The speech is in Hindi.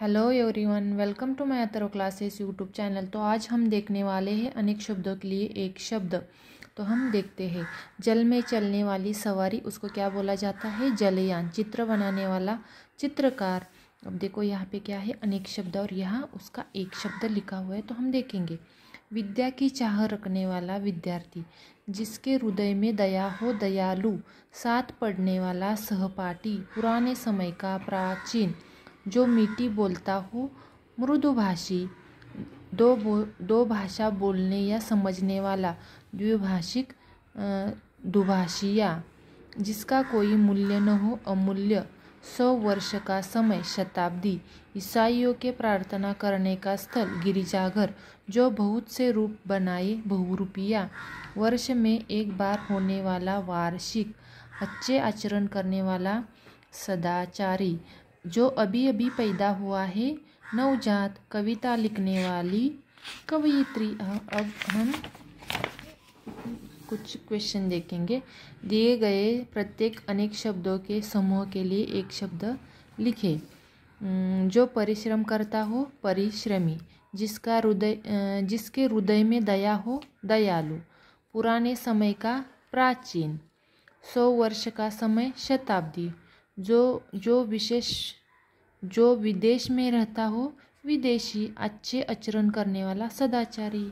hello everyone welcome to my अतरो क्लासेस यूट्यूब चैनल तो आज हम देखने वाले हैं अनेक शब्दों के लिए एक शब्द तो हम देखते हैं जल में चलने वाली सवारी उसको क्या बोला जाता है जलयान चित्र बनाने वाला चित्रकार अब देखो यहाँ पे क्या है अनेक शब्द और यहाँ उसका एक शब्द लिखा हुआ है तो हम देखेंगे विद्या की चाह रखने वाला विद्यार्थी जिसके हृदय में दया हो दयालु साथ पढ़ने वाला सहपाठी पुराने समय का प्राचीन जो मीठी बोलता हो मृदुभाषी दो बो दो भाषा बोलने या समझने वाला द्विभाषिक दुभाषिया जिसका कोई मूल्य न हो अमूल्य सौ वर्ष का समय शताब्दी ईसाइयों के प्रार्थना करने का स्थल गिरिजाघर जो बहुत से रूप बनाए बहुरूपिया वर्ष में एक बार होने वाला वार्षिक अच्छे आचरण करने वाला सदाचारी जो अभी अभी पैदा हुआ है नवजात कविता लिखने वाली कवयित्री अब हम कुछ क्वेश्चन देखेंगे दिए गए प्रत्येक अनेक शब्दों के समूह के लिए एक शब्द लिखे जो परिश्रम करता हो परिश्रमी जिसका हृदय जिसके हृदय में दया हो दयालु पुराने समय का प्राचीन सौ वर्ष का समय शताब्दी जो जो विशेष जो विदेश में रहता हो विदेशी अच्छे आचरण करने वाला सदाचारी